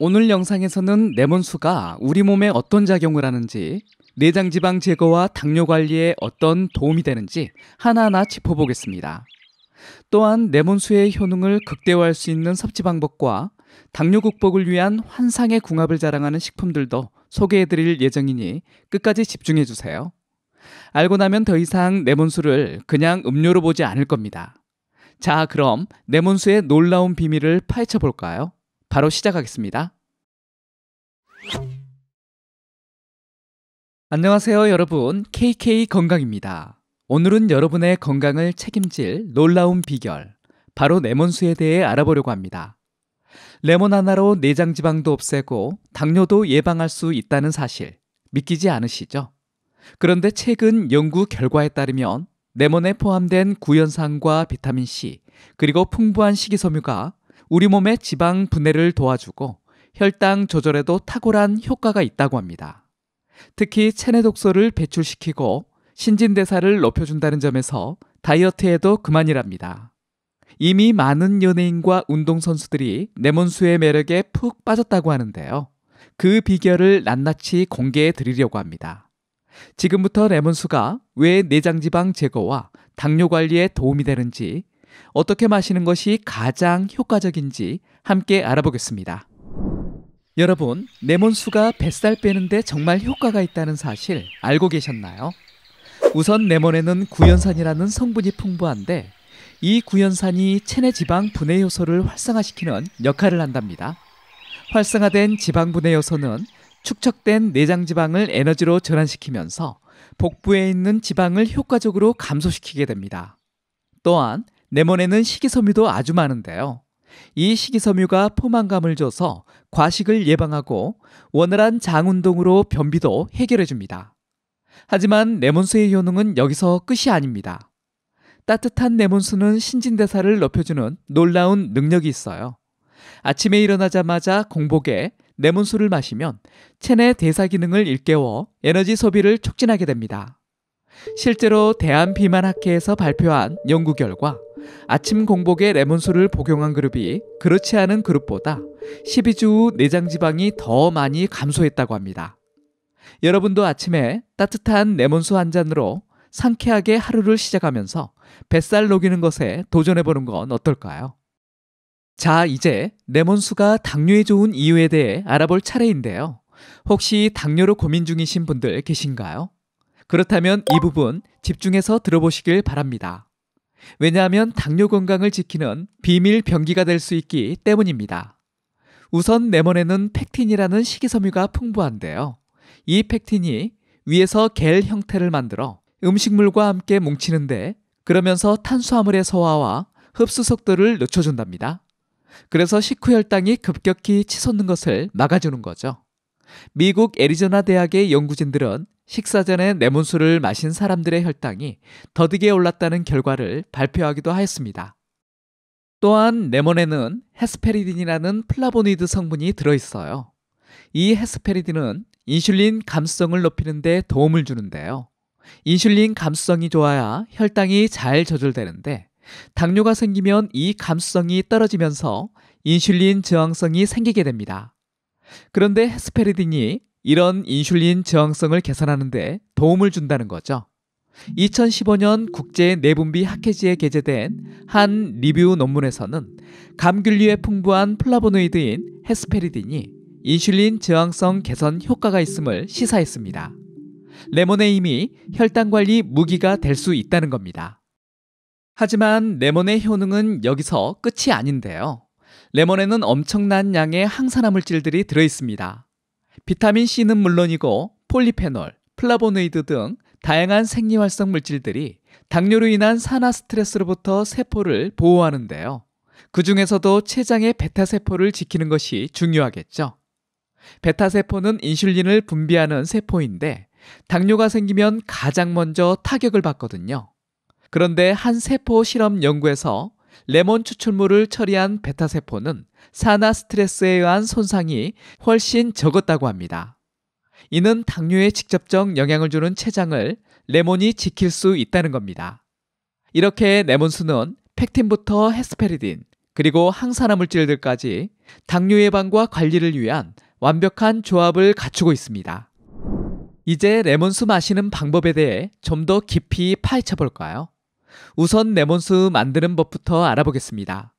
오늘 영상에서는 레몬수가 우리 몸에 어떤 작용을 하는지, 내장 지방 제거와 당뇨 관리에 어떤 도움이 되는지 하나하나 짚어보겠습니다. 또한 레몬수의 효능을 극대화할 수 있는 섭취 방법과 당뇨 극복을 위한 환상의 궁합을 자랑하는 식품들도 소개해드릴 예정이니 끝까지 집중해주세요. 알고 나면 더 이상 레몬수를 그냥 음료로 보지 않을 겁니다. 자, 그럼 레몬수의 놀라운 비밀을 파헤쳐 볼까요? 바로 시작하겠습니다. 안녕하세요, 여러분. KK 건강입니다. 오늘은 여러분의 건강을 책임질 놀라운 비결, 바로 레몬수에 대해 알아보려고 합니다. 레몬 하나로 내장 지방도 없애고 당뇨도 예방할 수 있다는 사실 믿기지 않으시죠? 그런데 최근 연구 결과에 따르면 레몬에 포함된 구연산과 비타민 C 그리고 풍부한 식이섬유가 우리 몸의 지방 분해를 도와주고 혈당 조절에도 탁월한 효과가 있다고 합니다. 특히 체내 독소를 배출시키고 신진대사를 높여준다는 점에서 다이어트에도 그만이랍니다. 이미 많은 연예인과 운동선수들이 레몬수의 매력에 푹 빠졌다고 하는데요. 그 비결을 낱낱이 공개해 드리려고 합니다. 지금부터 레몬수가 왜 내장지방 제거와 당뇨 관리에 도움이 되는지 어떻게 마시는 것이 가장 효과적인지 함께 알아보겠습니다. 여러분, 레몬수가 뱃살 빼는데 정말 효과가 있다는 사실 알고 계셨나요? 우선 레몬에는 구연산이라는 성분이 풍부한데 이 구연산이 체내 지방 분해 효소를 활성화시키는 역할을 한답니다. 활성화된 지방 분해 효소는 축적된 내장 지방을 에너지로 전환시키면서 복부에 있는 지방을 효과적으로 감소시키게 됩니다. 또한 레몬에는 식이섬유도 아주 많은데요. 이 식이섬유가 포만감을 줘서 과식을 예방하고 원활한 장 운동으로 변비도 해결해 줍니다. 하지만 레몬수의 효능은 여기서 끝이 아닙니다. 따뜻한 레몬수는 신진대사를 높여주는 놀라운 능력이 있어요. 아침에 일어나자마자 공복에 레몬수를 마시면 체내 대사 기능을 일깨워 에너지 소비를 촉진하게 됩니다. 실제로 대한비만학회에서 발표한 연구 결과 아침 공복에 레몬수를 복용한 그룹이 그렇지 않은 그룹보다 12주 후 내장 지방이 더 많이 감소했다고 합니다. 여러분도 아침에 따뜻한 레몬수 한 잔으로 상쾌하게 하루를 시작하면서 뱃살 녹이는 것에 도전해보는 건 어떨까요? 자, 이제 레몬수가 당뇨에 좋은 이유에 대해 알아볼 차례인데요. 혹시 당뇨로 고민 중이신 분들 계신가요? 그렇다면 이 부분 집중해서 들어보시길 바랍니다. 왜냐하면 당뇨 건강을 지키는 비밀 병기가 될 수 있기 때문입니다. 우선 레몬에는 팩틴이라는 식이섬유가 풍부한데요. 이 팩틴이 위에서 겔 형태를 만들어 음식물과 함께 뭉치는데 그러면서 탄수화물의 소화와 흡수 속도를 늦춰준답니다. 그래서 식후혈당이 급격히 치솟는 것을 막아주는 거죠. 미국 애리조나 대학의 연구진들은 식사 전에 레몬수를 마신 사람들의 혈당이 더디게 올랐다는 결과를 발표하기도 하였습니다. 또한 레몬에는 헤스페리딘이라는 플라보니드 성분이 들어있어요. 이 헤스페리딘은 인슐린 감수성을 높이는 데 도움을 주는데요. 인슐린 감수성이 좋아야 혈당이 잘 조절되는데 당뇨가 생기면 이 감수성이 떨어지면서 인슐린 저항성이 생기게 됩니다. 그런데 헤스페리딘이 이런 인슐린 저항성을 개선하는데 도움을 준다는 거죠. 2015년 국제 내분비 학회지에 게재된 한 리뷰 논문에서는 감귤류에 풍부한 플라보노이드인 헤스페리딘이 인슐린 저항성 개선 효과가 있음을 시사했습니다. 레몬의 힘이 혈당 관리 무기가 될 수 있다는 겁니다. 하지만 레몬의 효능은 여기서 끝이 아닌데요. 레몬에는 엄청난 양의 항산화 물질들이 들어 있습니다. 비타민 C는 물론이고 폴리페놀, 플라보노이드 등 다양한 생리활성 물질들이 당뇨로 인한 산화 스트레스로부터 세포를 보호하는데요. 그 중에서도 췌장의 베타세포를 지키는 것이 중요하겠죠. 베타세포는 인슐린을 분비하는 세포인데 당뇨가 생기면 가장 먼저 타격을 받거든요. 그런데 한 세포 실험 연구에서 레몬 추출물을 처리한 베타세포는 산화 스트레스에 의한 손상이 훨씬 적었다고 합니다. 이는 당뇨에 직접적 영향을 주는 췌장을 레몬이 지킬 수 있다는 겁니다. 이렇게 레몬수는 팩틴부터 헤스페리딘, 그리고 항산화 물질들까지 당뇨 예방과 관리를 위한 완벽한 조합을 갖추고 있습니다. 이제 레몬수 마시는 방법에 대해 좀 더 깊이 파헤쳐 볼까요? 우선 레몬수 만드는 법부터 알아보겠습니다.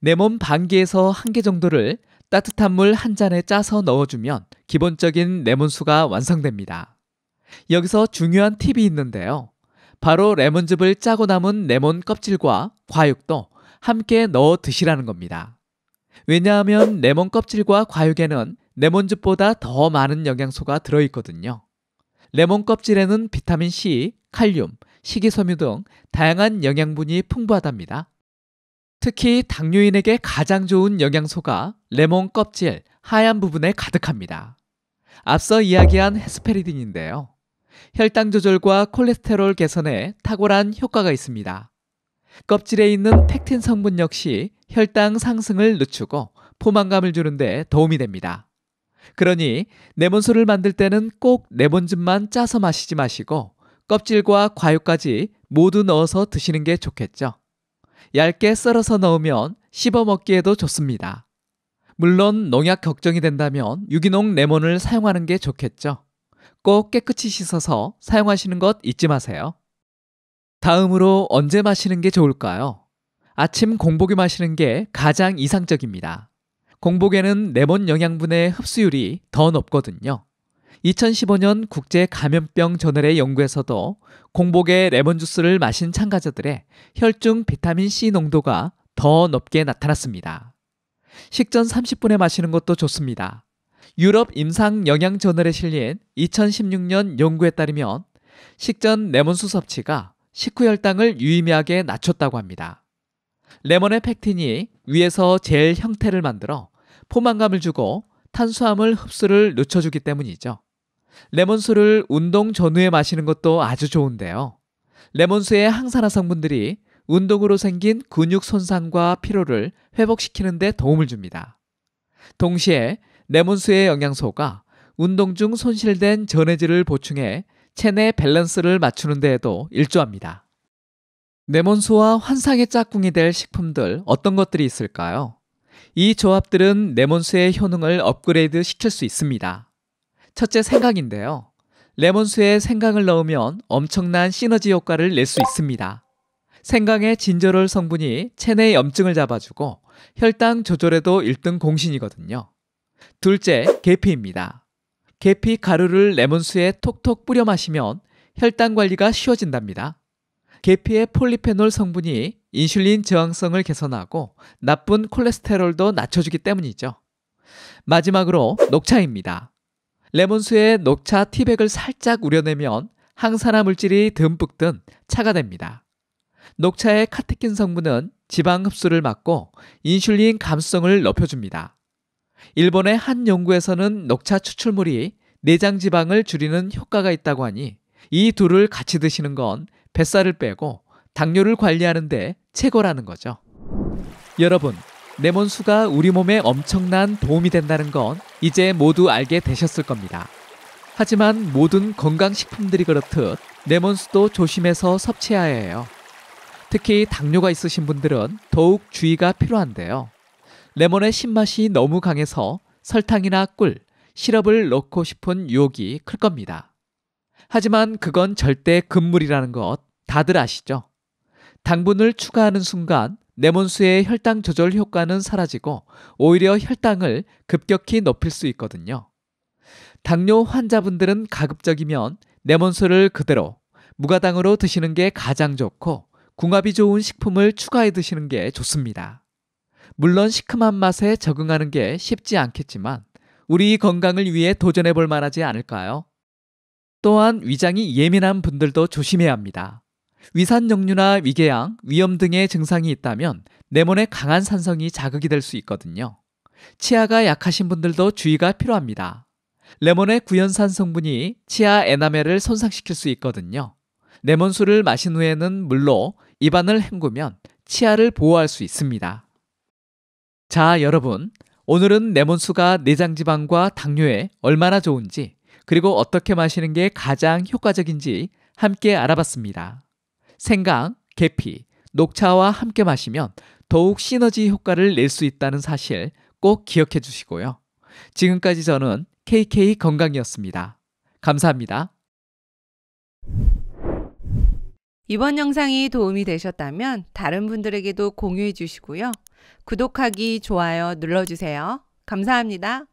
레몬 반개에서 한 개 정도를 따뜻한 물 한 잔에 짜서 넣어주면 기본적인 레몬수가 완성됩니다. 여기서 중요한 팁이 있는데요. 바로 레몬즙을 짜고 남은 레몬 껍질과 과육도 함께 넣어 드시라는 겁니다. 왜냐하면 레몬 껍질과 과육에는 레몬즙보다 더 많은 영양소가 들어있거든요. 레몬 껍질에는 비타민 C, 칼륨, 식이섬유 등 다양한 영양분이 풍부하답니다. 특히 당뇨인에게 가장 좋은 영양소가 레몬 껍질 하얀 부분에 가득합니다. 앞서 이야기한 헤스페리딘인데요. 혈당 조절과 콜레스테롤 개선에 탁월한 효과가 있습니다. 껍질에 있는 팩틴 성분 역시 혈당 상승을 늦추고 포만감을 주는데 도움이 됩니다. 그러니 레몬수를 만들 때는 꼭 레몬즙만 짜서 마시지 마시고 껍질과 과육까지 모두 넣어서 드시는 게 좋겠죠. 얇게 썰어서 넣으면 씹어 먹기에도 좋습니다. 물론 농약 걱정이 된다면 유기농 레몬을 사용하는 게 좋겠죠. 꼭 깨끗이 씻어서 사용하시는 것 잊지 마세요. 다음으로 언제 마시는 게 좋을까요? 아침 공복에 마시는 게 가장 이상적입니다. 공복에는 레몬 영양분의 흡수율이 더 높거든요. 2015년 국제 감염병 저널의 연구에서도 공복에 레몬주스를 마신 참가자들의 혈중 비타민C 농도가 더 높게 나타났습니다. 식전 30분에 마시는 것도 좋습니다. 유럽 임상 영양 저널에 실린 2016년 연구에 따르면 식전 레몬수 섭취가 식후혈당을 유의미하게 낮췄다고 합니다. 레몬의 팩틴이 위에서 젤 형태를 만들어 포만감을 주고 탄수화물 흡수를 늦춰주기 때문이죠. 레몬수를 운동 전후에 마시는 것도 아주 좋은데요. 레몬수의 항산화 성분들이 운동으로 생긴 근육 손상과 피로를 회복시키는 데 도움을 줍니다. 동시에 레몬수의 영양소가 운동 중 손실된 전해질을 보충해 체내 밸런스를 맞추는 데에도 일조합니다. 레몬수와 환상의 짝꿍이 될 식품들 어떤 것들이 있을까요? 이 조합들은 레몬수의 효능을 업그레이드 시킬 수 있습니다. 첫째 생각인데요 레몬수에 생강을 넣으면 엄청난 시너지 효과를 낼 수 있습니다. 생강의 진저롤 성분이 체내 염증을 잡아주고 혈당 조절에도 1등 공신이거든요. 둘째, 계피입니다. 계피 가루를 레몬수에 톡톡 뿌려 마시면 혈당 관리가 쉬워진답니다. 계피의 폴리페놀 성분이 인슐린 저항성을 개선하고 나쁜 콜레스테롤도 낮춰주기 때문이죠. 마지막으로 녹차입니다. 레몬수에 녹차 티백을 살짝 우려내면 항산화 물질이 듬뿍 든 차가 됩니다. 녹차의 카테킨 성분은 지방 흡수를 막고 인슐린 감성을 높여줍니다. 일본의 한 연구에서는 녹차 추출물이 내장 지방을 줄이는 효과가 있다고 하니 이 둘을 같이 드시는 건 뱃살을 빼고 당뇨를 관리하는데 최고라는 거죠. 여러분, 레몬수가 우리 몸에 엄청난 도움이 된다는 건 이제 모두 알게 되셨을 겁니다. 하지만 모든 건강식품들이 그렇듯 레몬수도 조심해서 섭취해야 해요. 특히 당뇨가 있으신 분들은 더욱 주의가 필요한데요. 레몬의 신맛이 너무 강해서 설탕이나 꿀, 시럽을 넣고 싶은 유혹이 클 겁니다. 하지만 그건 절대 금물이라는 것 다들 아시죠? 당분을 추가하는 순간 레몬수의 혈당 조절 효과는 사라지고 오히려 혈당을 급격히 높일 수 있거든요. 당뇨 환자분들은 가급적이면 레몬수를 그대로 무가당으로 드시는 게 가장 좋고 궁합이 좋은 식품을 추가해 드시는 게 좋습니다. 물론 시큼한 맛에 적응하는 게 쉽지 않겠지만 우리 건강을 위해 도전해 볼 만하지 않을까요? 또한 위장이 예민한 분들도 조심해야 합니다. 위산역류나 위궤양, 위염 등의 증상이 있다면 내몬의 강한 산성이 자극이 될 수 있거든요. 치아가 약하신 분들도 주의가 필요합니다. 레몬의 구연산 성분이 치아 에나멜을 손상시킬 수 있거든요. 레몬수를 마신 후에는 물로 입안을 헹구면 치아를 보호할 수 있습니다. 자, 여러분. 오늘은 레몬수가 내장지방과 당뇨에 얼마나 좋은지, 그리고 어떻게 마시는 게 가장 효과적인지 함께 알아봤습니다. 생강, 계피, 녹차와 함께 마시면 더욱 시너지 효과를 낼 수 있다는 사실 꼭 기억해 주시고요. 지금까지 저는 KK 건강이었습니다. 감사합니다. 이번 영상이 도움이 되셨다면 다른 분들에게도 공유해 주시고요. 구독하기, 좋아요 눌러주세요. 감사합니다.